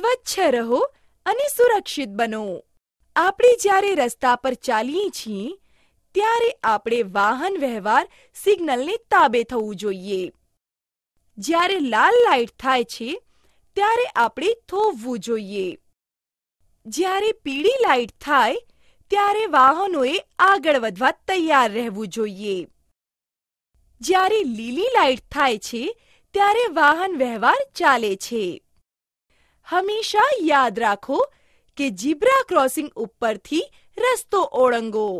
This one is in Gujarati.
સ્વચ્છ રહો અને સુરક્ષિત બનો આપણે જ્યારે રસ્તા પર ચાલીએ છીએ ત્યારે આપણે વાહન વ્યવહાર સિગ્નલને તાબે થવું જોઈએ જ્યારે લાલ લાઇટ થાય છે ત્યારે આપણે થોભવું જોઈએ જ્યારે પીળી લાઇટ થાય ત્યારે વાહનોએ આગળ વધવા તૈયાર રહેવું જોઈએ જ્યારે લીલી લાઇટ થાય છે ત્યારે વાહન વ્યવહાર ચાલે છે हमेशा याद रखो कि जिब्रा क्रॉसिंग ऊपर थी रस्तो ओड़ंगो